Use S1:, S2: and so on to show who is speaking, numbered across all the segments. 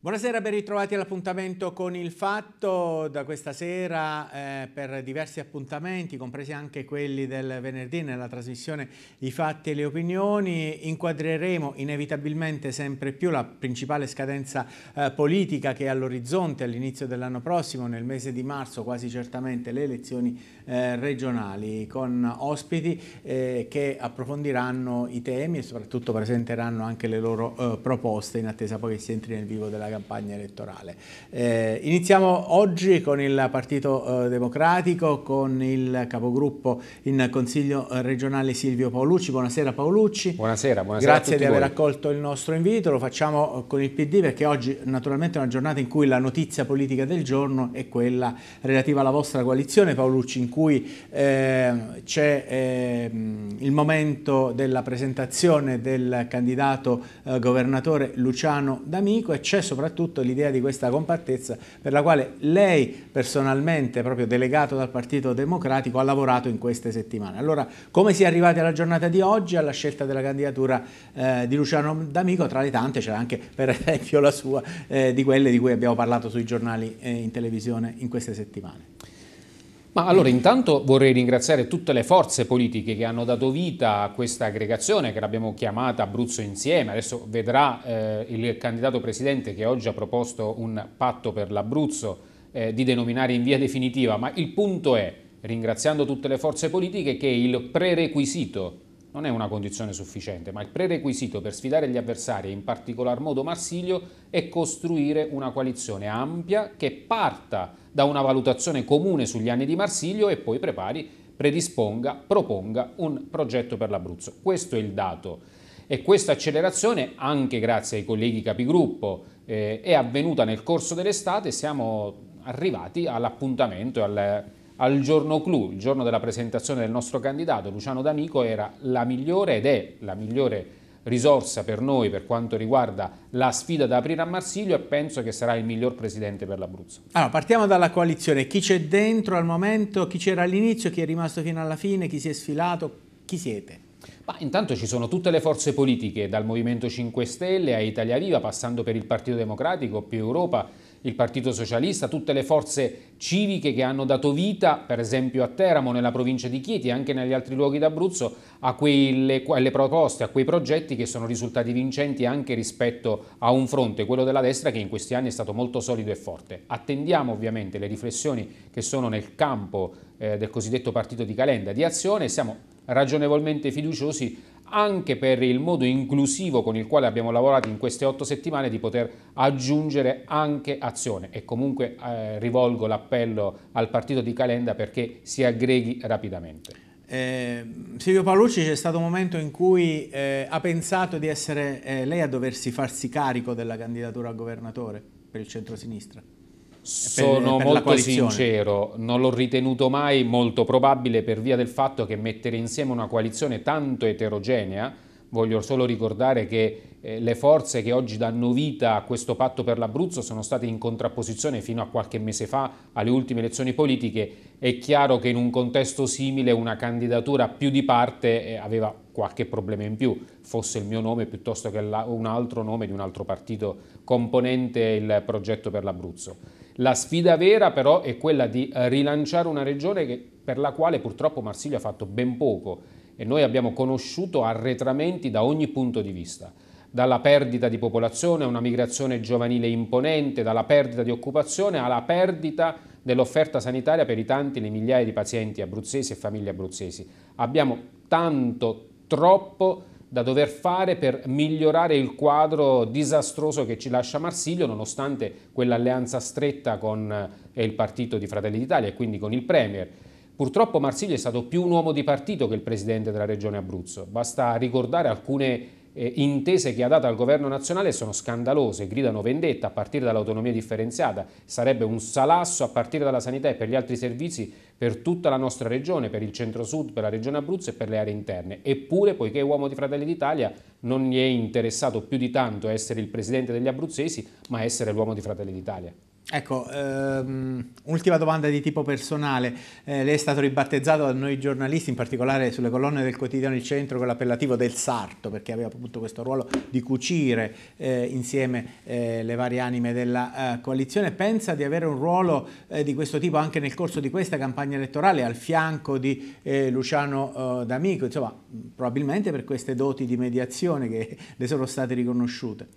S1: Buonasera, ben ritrovati all'appuntamento con il fatto da questa sera eh, per diversi appuntamenti, compresi anche quelli del venerdì nella trasmissione I fatti e le opinioni. Inquadreremo inevitabilmente sempre più la principale scadenza eh, politica che è all'orizzonte all'inizio dell'anno prossimo, nel mese di marzo quasi certamente le elezioni eh, regionali, con ospiti eh, che approfondiranno i temi e soprattutto presenteranno anche le loro eh, proposte in attesa poi che si entri nel vivo della della campagna elettorale. Eh, iniziamo oggi con il Partito eh, Democratico, con il capogruppo in Consiglio regionale Silvio Paolucci. Buonasera Paolucci.
S2: Buonasera, buonasera Grazie di aver voi.
S1: accolto il nostro invito, lo facciamo eh, con il PD perché oggi naturalmente è una giornata in cui la notizia politica del giorno è quella relativa alla vostra coalizione Paolucci, in cui eh, c'è ehm, il momento della presentazione del candidato eh, governatore Luciano D'Amico e c'è soprattutto soprattutto l'idea di questa compattezza per la quale lei personalmente, proprio delegato dal Partito Democratico, ha lavorato in queste settimane. Allora, come si è arrivati alla giornata di oggi, alla scelta della candidatura eh, di Luciano D'Amico? Tra le tante c'era anche, per esempio, la sua, eh, di quelle di cui abbiamo parlato sui giornali eh, in televisione in queste settimane.
S2: Ma allora intanto vorrei ringraziare tutte le forze politiche che hanno dato vita a questa aggregazione che l'abbiamo chiamata Abruzzo Insieme, adesso vedrà eh, il candidato presidente che oggi ha proposto un patto per l'Abruzzo eh, di denominare in via definitiva, ma il punto è, ringraziando tutte le forze politiche, che il prerequisito non è una condizione sufficiente, ma il prerequisito per sfidare gli avversari, in particolar modo Marsilio, è costruire una coalizione ampia che parta da una valutazione comune sugli anni di Marsilio e poi prepari, predisponga, proponga un progetto per l'Abruzzo. Questo è il dato. E questa accelerazione, anche grazie ai colleghi capigruppo, eh, è avvenuta nel corso dell'estate, siamo arrivati all'appuntamento, al al giorno clou, il giorno della presentazione del nostro candidato, Luciano D'Amico, era la migliore ed è la migliore risorsa per noi per quanto riguarda la sfida da aprire a Marsiglio e penso che sarà il miglior presidente per l'Abruzzo.
S1: Allora, partiamo dalla coalizione. Chi c'è dentro al momento, chi c'era all'inizio, chi è rimasto fino alla fine, chi si è sfilato, chi siete?
S2: Ma intanto ci sono tutte le forze politiche, dal Movimento 5 Stelle a Italia Viva, passando per il Partito Democratico, più Europa, il Partito Socialista, tutte le forze civiche che hanno dato vita, per esempio a Teramo, nella provincia di Chieti e anche negli altri luoghi d'Abruzzo, a quelle, quelle proposte, a quei progetti che sono risultati vincenti anche rispetto a un fronte, quello della destra, che in questi anni è stato molto solido e forte. Attendiamo ovviamente le riflessioni che sono nel campo eh, del cosiddetto partito di Calenda di Azione, e siamo ragionevolmente fiduciosi anche per il modo inclusivo con il quale abbiamo lavorato in queste otto settimane di poter aggiungere anche azione e comunque eh, rivolgo l'appello al partito di Calenda perché si aggreghi rapidamente. Eh, Silvio
S1: Paolucci c'è stato un momento in cui eh, ha pensato di essere eh, lei a doversi farsi carico della candidatura a governatore per il centro-sinistra? Sono per molto
S2: sincero, non l'ho ritenuto mai molto probabile per via del fatto che mettere insieme una coalizione tanto eterogenea, voglio solo ricordare che eh, le forze che oggi danno vita a questo patto per l'Abruzzo sono state in contrapposizione fino a qualche mese fa alle ultime elezioni politiche, è chiaro che in un contesto simile una candidatura più di parte eh, aveva qualche problema in più, fosse il mio nome piuttosto che la, un altro nome di un altro partito componente il progetto per l'Abruzzo. La sfida vera però è quella di eh, rilanciare una regione che, per la quale purtroppo Marsiglia ha fatto ben poco e noi abbiamo conosciuto arretramenti da ogni punto di vista dalla perdita di popolazione a una migrazione giovanile imponente, dalla perdita di occupazione alla perdita dell'offerta sanitaria per i tanti, le migliaia di pazienti abruzzesi e famiglie abruzzesi. Abbiamo tanto, troppo da dover fare per migliorare il quadro disastroso che ci lascia Marsiglio nonostante quell'alleanza stretta con eh, il partito di Fratelli d'Italia e quindi con il Premier. Purtroppo Marsiglio è stato più un uomo di partito che il presidente della regione Abruzzo. Basta ricordare alcune eh, intese che ha dato al governo nazionale sono scandalose, gridano vendetta a partire dall'autonomia differenziata, sarebbe un salasso a partire dalla sanità e per gli altri servizi per tutta la nostra regione, per il centro-sud, per la regione Abruzzo e per le aree interne. Eppure, poiché uomo di Fratelli d'Italia, non gli è interessato più di tanto essere il presidente degli abruzzesi, ma essere l'uomo di Fratelli d'Italia.
S1: Ecco, ehm, ultima domanda di tipo personale. Eh, lei è stato ribattezzato da noi giornalisti, in particolare sulle colonne del quotidiano Il Centro, con l'appellativo del sarto, perché aveva appunto questo ruolo di cucire eh, insieme eh, le varie anime della eh, coalizione. Pensa di avere un ruolo eh, di questo tipo anche nel corso di questa campagna elettorale, al fianco di eh, Luciano D'Amico, insomma, probabilmente per queste doti di mediazione che le sono state riconosciute.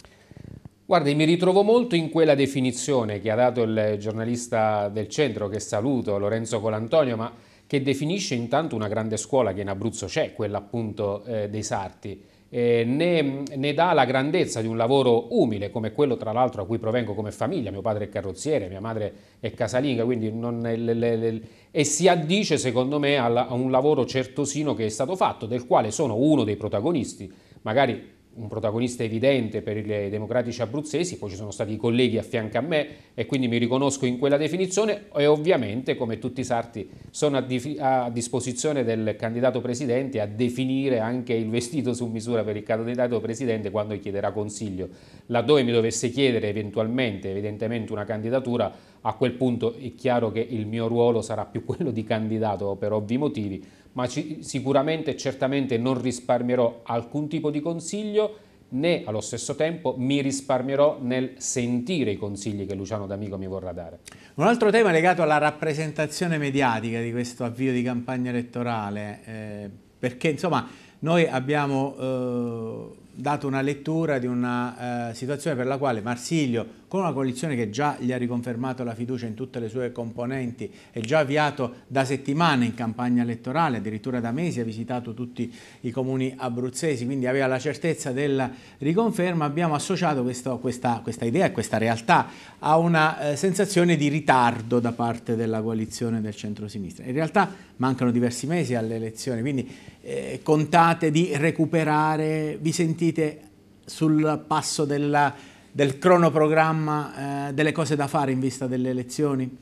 S2: Guardi, mi ritrovo molto in quella definizione che ha dato il giornalista del centro, che saluto, Lorenzo Colantonio, ma che definisce intanto una grande scuola che in Abruzzo c'è, quella appunto eh, dei sarti. Eh, ne, ne, dà la grandezza di un lavoro umile come quello tra l'altro a cui provengo come famiglia, mio padre è carrozziere, mia madre è casalinga, quindi non, le, le, le, e si addice secondo me alla, a un lavoro certosino che è stato fatto, del quale sono uno dei protagonisti, magari un protagonista evidente per i democratici abruzzesi, poi ci sono stati i colleghi a fianco a me e quindi mi riconosco in quella definizione e ovviamente come tutti i sarti sono a, di a disposizione del candidato presidente a definire anche il vestito su misura per il candidato presidente quando chiederà consiglio. Laddove mi dovesse chiedere eventualmente, evidentemente una candidatura, a quel punto è chiaro che il mio ruolo sarà più quello di candidato per ovvi motivi, ma ci, sicuramente e certamente non risparmierò alcun tipo di consiglio né allo stesso tempo mi risparmierò nel sentire i consigli che Luciano D'Amico mi vorrà dare. Un altro tema legato alla rappresentazione
S1: mediatica di questo avvio di campagna elettorale, eh, perché insomma noi abbiamo eh, dato una lettura di una eh, situazione per la quale Marsilio, con una coalizione che già gli ha riconfermato la fiducia in tutte le sue componenti, è già avviato da settimane in campagna elettorale, addirittura da mesi ha visitato tutti i comuni abruzzesi, quindi aveva la certezza della riconferma, abbiamo associato questo, questa, questa, idea e questa realtà a una eh, sensazione di ritardo da parte della coalizione del centro-sinistra. In realtà mancano diversi mesi alle elezioni, quindi eh, contate di recuperare, vi sentite sentite sul passo della, del cronoprogramma eh, delle cose da fare in vista delle elezioni?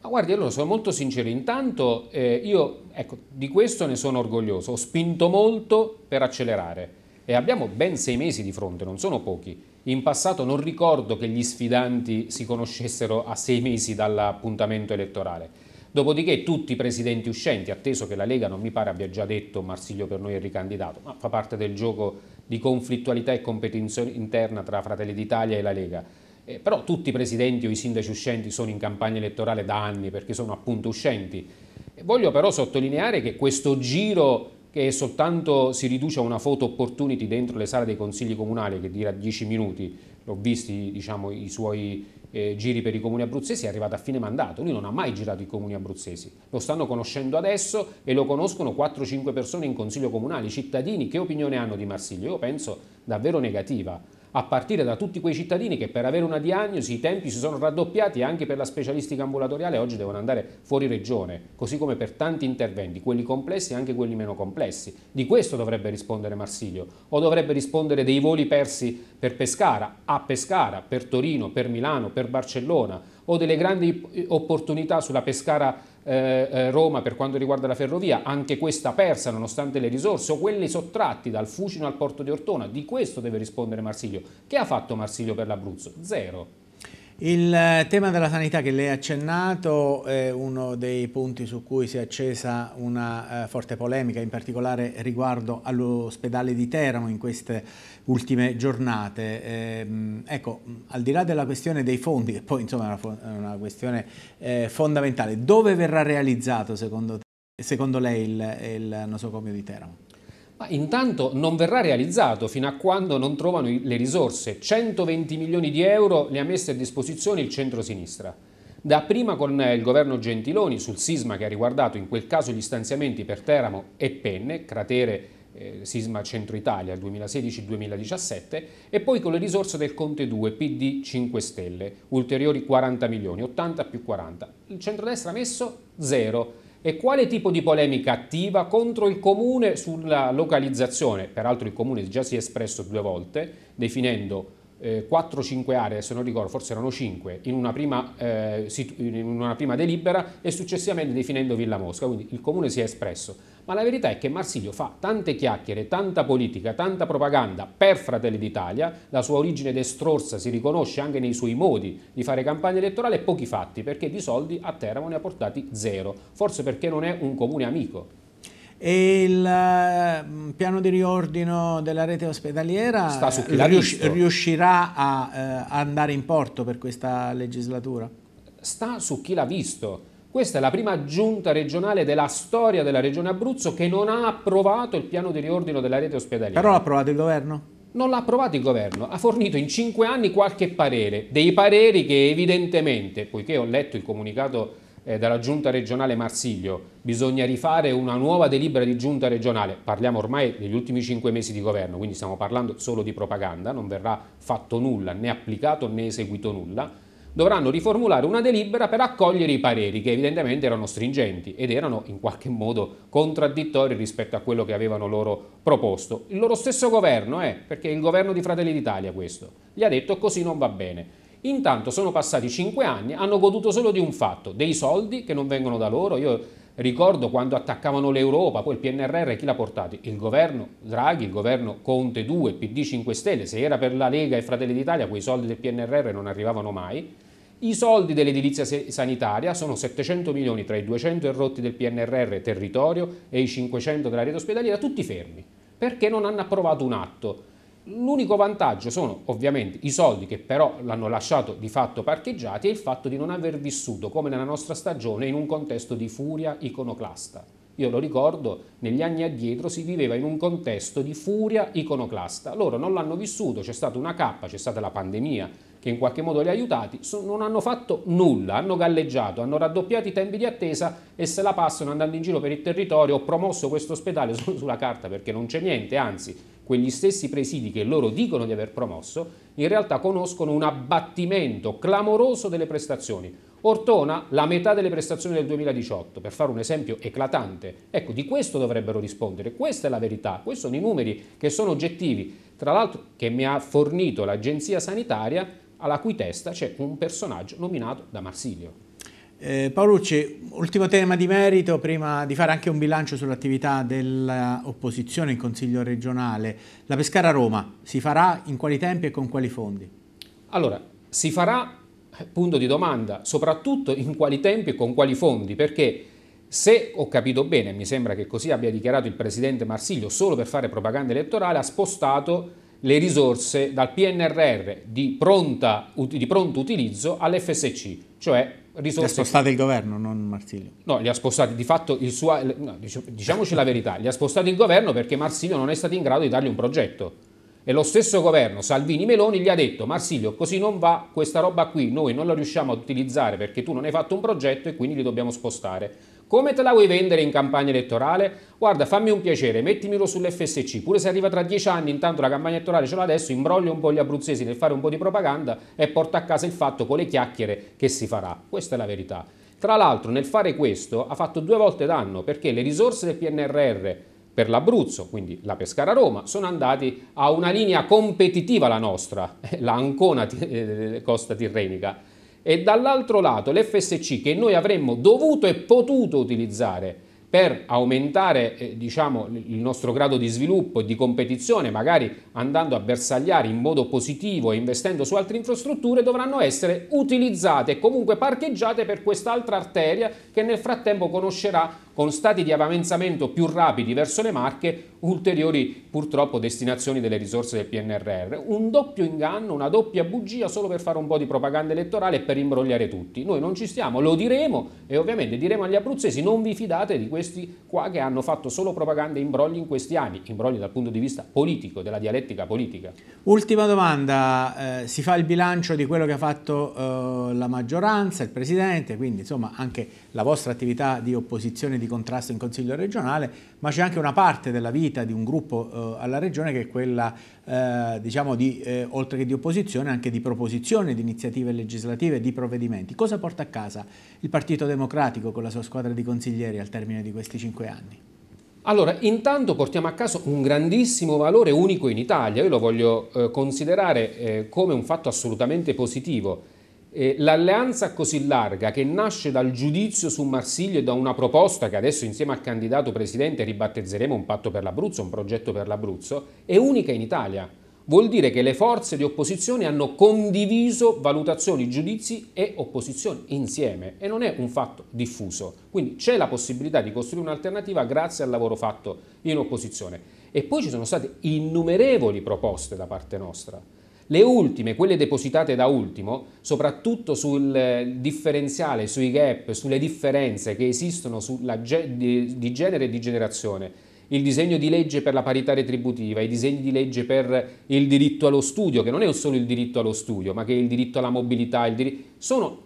S2: Ma guardi, allora sono molto sincero, intanto eh, io ecco, di questo ne sono orgoglioso, ho spinto molto per accelerare e abbiamo ben sei mesi di fronte, non sono pochi. In passato non ricordo che gli sfidanti si conoscessero a sei mesi dall'appuntamento elettorale. Dopodiché tutti i presidenti uscenti, atteso che la Lega non mi pare abbia già detto Marsiglio per noi è ricandidato, ma fa parte del gioco di conflittualità e competizione interna tra Fratelli d'Italia e la Lega. Eh, però tutti i presidenti o i sindaci uscenti sono in campagna elettorale da anni perché sono appunto uscenti. E voglio però sottolineare che questo giro che soltanto si riduce a una foto opportunity dentro le sale dei consigli comunali che dura 10 minuti, l'ho visti diciamo, i suoi eh, giri per i comuni abruzzesi è arrivato a fine mandato, lui non ha mai girato i comuni abruzzesi, lo stanno conoscendo adesso e lo conoscono 4-5 persone in consiglio comunale, i cittadini che opinione hanno di Marsiglio? Io penso davvero negativa a partire da tutti quei cittadini che per avere una diagnosi i tempi si sono raddoppiati anche per la specialistica ambulatoriale oggi devono andare fuori regione, così come per tanti interventi, quelli complessi e anche quelli meno complessi. Di questo dovrebbe rispondere Marsiglio o dovrebbe rispondere dei voli persi per Pescara, a Pescara, per Torino, per Milano, per Barcellona o delle grandi opportunità sulla Pescara eh, eh, Roma per quanto riguarda la ferrovia, anche questa persa nonostante le risorse o quelli sottratti dal Fucino al porto di Ortona, di questo deve rispondere Marsiglio. Che ha fatto Marsiglio per l'Abruzzo? Zero. Il eh, tema della sanità che lei ha accennato è uno dei punti
S1: su cui si è accesa una eh, forte polemica, in particolare riguardo all'ospedale di Teramo in queste ultime giornate. Eh, ecco, al di là della questione dei fondi, che poi insomma è una, una questione eh, fondamentale, dove verrà realizzato
S2: secondo, te, secondo lei il, il nosocomio di Teramo? ma intanto non verrà realizzato fino a quando non trovano le risorse. 120 milioni di euro le ha messe a disposizione il centro-sinistra. Dapprima con il governo Gentiloni sul sisma che ha riguardato in quel caso gli stanziamenti per Teramo e Penne, cratere eh, sisma Centro Italia 2016-2017 e poi con le risorse del Conte 2 PD 5 Stelle, ulteriori 40 milioni, 80 più 40. Il centrodestra ha messo zero e quale tipo di polemica attiva contro il Comune sulla localizzazione? Peraltro il Comune già si è espresso due volte, definendo 4-5 eh, aree, se non ricordo, forse erano 5, in una, prima, eh, in una prima delibera e successivamente definendo Villa Mosca, quindi il comune si è espresso. Ma la verità è che Marsilio fa tante chiacchiere, tanta politica, tanta propaganda per Fratelli d'Italia, la sua origine destrorsa si riconosce anche nei suoi modi di fare campagna elettorale e pochi fatti, perché di soldi a Teramo ne ha portati zero, forse perché non è un comune amico e il mm, piano di riordino
S1: della rete ospedaliera rius riuscirà a eh, andare in porto
S2: per questa legislatura? Sta su chi l'ha visto. Questa è la prima giunta regionale della storia della regione Abruzzo che non ha approvato il piano di riordino della rete ospedaliera. Però l'ha
S1: approvato il governo?
S2: Non l'ha approvato il governo, ha fornito in cinque anni qualche parere, dei pareri che evidentemente, poiché ho letto il comunicato eh, dalla giunta regionale Marsiglio, bisogna rifare una nuova delibera di giunta regionale, parliamo ormai degli ultimi cinque mesi di governo, quindi stiamo parlando solo di propaganda, non verrà fatto nulla, né applicato né eseguito nulla, dovranno riformulare una delibera per accogliere i pareri che evidentemente erano stringenti ed erano in qualche modo contraddittori rispetto a quello che avevano loro proposto. Il loro stesso governo, eh, perché è il governo di Fratelli d'Italia questo, gli ha detto così non va bene. Intanto sono passati 5 anni, hanno goduto solo di un fatto, dei soldi che non vengono da loro. Io ricordo quando attaccavano l'Europa, poi il PNRR chi l'ha portato? Il governo Draghi, il governo Conte 2, PD 5 Stelle, se era per la Lega e Fratelli d'Italia quei soldi del PNRR non arrivavano mai. I soldi dell'edilizia sanitaria sono 700 milioni tra i 200 errotti del PNRR territorio e i 500 della rete ospedaliera, tutti fermi, perché non hanno approvato un atto L'unico vantaggio sono ovviamente i soldi che però l'hanno lasciato di fatto parcheggiati e il fatto di non aver vissuto come nella nostra stagione in un contesto di furia iconoclasta. Io lo ricordo, negli anni addietro si viveva in un contesto di furia iconoclasta. Loro non l'hanno vissuto, c'è stata una cappa, c'è stata la pandemia che in qualche modo li ha aiutati, non hanno fatto nulla, hanno galleggiato, hanno raddoppiato i tempi di attesa e se la passano andando in giro per il territorio. Ho promosso questo ospedale solo sulla carta perché non c'è niente, anzi quegli stessi presidi che loro dicono di aver promosso, in realtà conoscono un abbattimento clamoroso delle prestazioni. Ortona la metà delle prestazioni del 2018, per fare un esempio eclatante. Ecco, di questo dovrebbero rispondere, questa è la verità, questi sono i numeri che sono oggettivi, tra l'altro che mi ha fornito l'agenzia sanitaria alla cui testa c'è un personaggio nominato da Marsilio.
S1: Eh, Paolucci, ultimo tema di merito, prima di fare anche un bilancio sull'attività dell'opposizione in Consiglio regionale. La Pescara-Roma si farà in quali
S2: tempi e con quali fondi? Allora, si farà, eh, punto di domanda, soprattutto in quali tempi e con quali fondi, perché se ho capito bene, mi sembra che così abbia dichiarato il presidente Marsiglio, solo per fare propaganda elettorale, ha spostato le risorse dal PNRR di, pronta, di pronto utilizzo all'FSC, cioè risorse... Le ha spostate il
S1: governo, non Marsilio.
S2: No, li ha spostati, di fatto, il suo, no, diciamoci la verità, li ha spostati il governo perché Marsilio non è stato in grado di dargli un progetto. E lo stesso governo, Salvini Meloni, gli ha detto Marsilio così non va, questa roba qui noi non la riusciamo a utilizzare perché tu non hai fatto un progetto e quindi li dobbiamo spostare. Come te la vuoi vendere in campagna elettorale? Guarda, fammi un piacere, mettimelo sull'FSC, pure se arriva tra dieci anni, intanto la campagna elettorale ce l'ha adesso, imbroglio un po' gli abruzzesi nel fare un po' di propaganda e porta a casa il fatto con le chiacchiere che si farà. Questa è la verità. Tra l'altro nel fare questo ha fatto due volte danno perché le risorse del PNRR per l'Abruzzo, quindi la Pescara Roma, sono andati a una linea competitiva la nostra, la Ancona eh, Costa Tirrenica e dall'altro lato l'FSC che noi avremmo dovuto e potuto utilizzare per aumentare eh, diciamo, il nostro grado di sviluppo e di competizione, magari andando a bersagliare in modo positivo e investendo su altre infrastrutture, dovranno essere utilizzate e comunque parcheggiate per quest'altra arteria che nel frattempo conoscerà con stati di avanzamento più rapidi verso le Marche ulteriori purtroppo destinazioni delle risorse del PNRR. Un doppio inganno, una doppia bugia solo per fare un po' di propaganda elettorale e per imbrogliare tutti. Noi non ci stiamo, lo diremo e ovviamente diremo agli abruzzesi non vi fidate di questi qua che hanno fatto solo propaganda e imbrogli in questi anni, imbrogli dal punto di vista politico, della dialettica politica.
S1: Ultima domanda, eh, si fa il bilancio di quello che ha fatto eh, la maggioranza, il Presidente, quindi insomma anche la vostra attività di opposizione, e di contrasto in Consiglio regionale, ma c'è anche una parte della vita vita di un gruppo eh, alla regione che è quella eh, diciamo di, eh, oltre che di opposizione, anche di proposizione di iniziative legislative e di provvedimenti. Cosa porta a casa il Partito Democratico con la sua squadra di consiglieri al termine di questi cinque anni?
S2: Allora, intanto portiamo a caso un grandissimo valore unico in Italia, io lo voglio eh, considerare eh, come un fatto assolutamente positivo l'alleanza così larga che nasce dal giudizio su Marsiglio e da una proposta che adesso insieme al candidato presidente ribattezzeremo un patto per l'Abruzzo, un progetto per l'Abruzzo, è unica in Italia. Vuol dire che le forze di opposizione hanno condiviso valutazioni, giudizi e opposizioni insieme e non è un fatto diffuso. Quindi c'è la possibilità di costruire un'alternativa grazie al lavoro fatto in opposizione. E poi ci sono state innumerevoli proposte da parte nostra. Le ultime, quelle depositate da ultimo, soprattutto sul eh, differenziale, sui gap, sulle differenze che esistono ge di genere e di generazione, il disegno di legge per la parità retributiva, i disegni di legge per il diritto allo studio, che non è solo il diritto allo studio, ma che è il diritto alla mobilità, sono,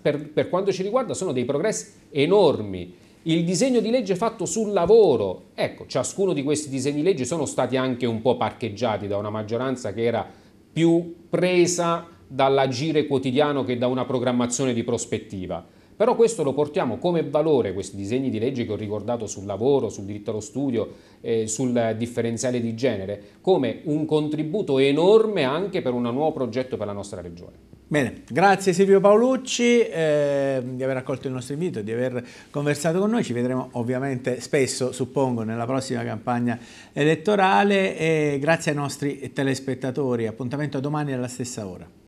S2: per, per quanto ci riguarda, sono dei progressi enormi. Il disegno di legge fatto sul lavoro, ecco, ciascuno di questi disegni di legge sono stati anche un po' parcheggiati da una maggioranza che era più presa dall'agire quotidiano che da una programmazione di prospettiva. Però questo lo portiamo come valore, questi disegni di legge che ho ricordato sul lavoro, sul diritto allo studio, eh, sul differenziale di genere, come un contributo enorme anche per un nuovo progetto per la nostra regione.
S1: Bene, grazie Silvio Paolucci eh, di aver accolto il nostro invito, di aver conversato con noi, ci vedremo ovviamente spesso, suppongo, nella prossima campagna elettorale e grazie ai nostri telespettatori, appuntamento a domani alla stessa ora.